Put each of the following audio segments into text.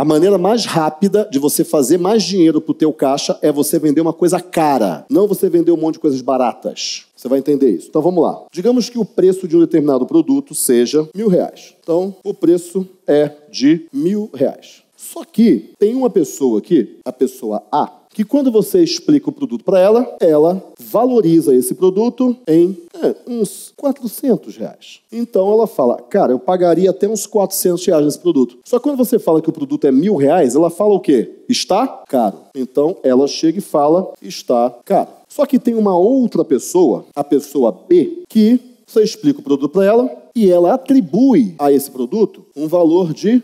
A maneira mais rápida de você fazer mais dinheiro pro teu caixa é você vender uma coisa cara, não você vender um monte de coisas baratas. Você vai entender isso. Então vamos lá. Digamos que o preço de um determinado produto seja mil reais. Então o preço é de mil reais. Só que tem uma pessoa aqui, a pessoa A, que quando você explica o produto para ela, ela valoriza esse produto em é, uns 400 reais. Então ela fala, cara, eu pagaria até uns 400 reais nesse produto. Só que quando você fala que o produto é mil reais, ela fala o quê? Está caro. Então ela chega e fala, está caro. Só que tem uma outra pessoa, a pessoa B, que você explica o produto para ela e ela atribui a esse produto um valor de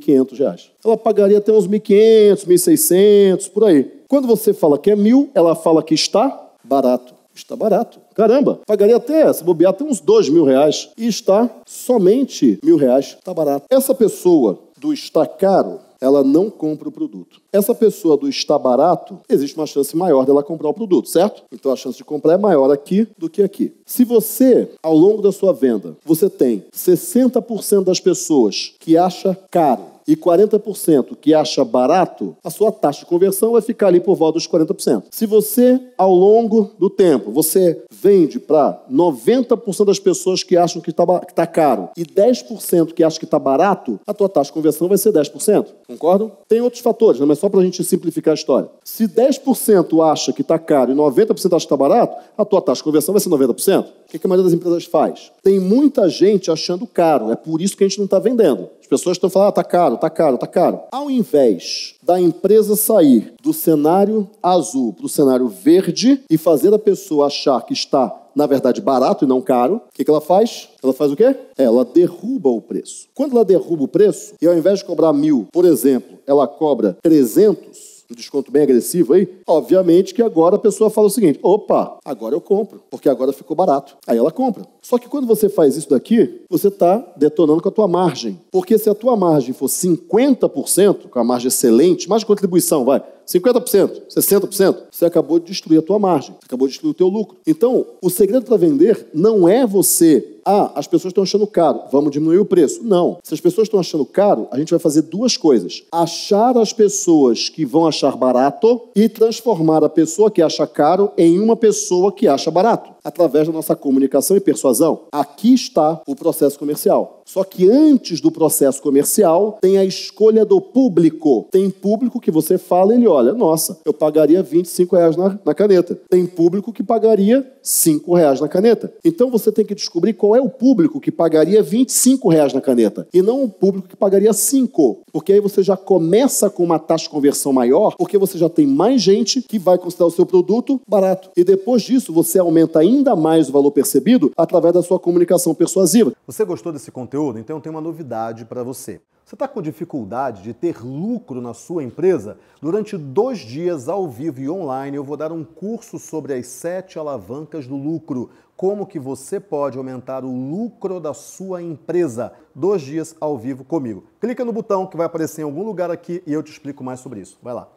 quinhentos reais. Ela pagaria até uns R$ 1.500, R$ 1.600, por aí. Quando você fala que é mil, ela fala que está barato. Está barato. Caramba, pagaria até, se bobear, até uns dois mil reais. E está somente mil reais. Está barato. Essa pessoa do está caro, ela não compra o produto. Essa pessoa do está barato, existe uma chance maior dela comprar o produto, certo? Então a chance de comprar é maior aqui do que aqui. Se você, ao longo da sua venda, você tem 60% das pessoas que acha caro e 40% que acha barato, a sua taxa de conversão vai ficar ali por volta dos 40%. Se você, ao longo do tempo, você vende para 90% das pessoas que acham que está tá caro e 10% que acha que está barato, a tua taxa de conversão vai ser 10%. Concordam? Tem outros fatores, né? mas só para a gente simplificar a história. Se 10% acha que está caro e 90% acha que está barato, a tua taxa de conversão vai ser 90% que, que a maioria das empresas faz? Tem muita gente achando caro, é por isso que a gente não está vendendo. As pessoas estão falando, ah, tá caro, tá caro, tá caro. Ao invés da empresa sair do cenário azul para o cenário verde e fazer a pessoa achar que está na verdade, barato e não caro, o que, que ela faz? Ela faz o quê? Ela derruba o preço. Quando ela derruba o preço, e ao invés de cobrar mil, por exemplo, ela cobra 300, um desconto bem agressivo aí, obviamente que agora a pessoa fala o seguinte: opa, agora eu compro, porque agora ficou barato. Aí ela compra. Só que quando você faz isso daqui, você está detonando com a tua margem. Porque se a tua margem for 50%, com a margem excelente, mais contribuição, vai, 50%, 60%, você acabou de destruir a tua margem, você acabou de destruir o teu lucro. Então, o segredo para vender não é você ah, as pessoas estão achando caro, vamos diminuir o preço. Não. Se as pessoas estão achando caro, a gente vai fazer duas coisas: achar as pessoas que vão achar barato e transformar a pessoa que acha caro em uma pessoa que acha barato através da nossa comunicação e persuasão. Aqui está o processo comercial. Só que antes do processo comercial, tem a escolha do público. Tem público que você fala e ele olha, nossa, eu pagaria 25 reais na, na caneta. Tem público que pagaria 5 reais na caneta. Então você tem que descobrir qual é o público que pagaria 25 reais na caneta e não o público que pagaria 5. Porque aí você já começa com uma taxa de conversão maior, porque você já tem mais gente que vai considerar o seu produto barato. E depois disso, você aumenta a ainda mais o valor percebido através da sua comunicação persuasiva. Você gostou desse conteúdo? Então tem uma novidade para você. Você está com dificuldade de ter lucro na sua empresa? Durante dois dias ao vivo e online eu vou dar um curso sobre as sete alavancas do lucro. Como que você pode aumentar o lucro da sua empresa? Dois dias ao vivo comigo. Clica no botão que vai aparecer em algum lugar aqui e eu te explico mais sobre isso. Vai lá.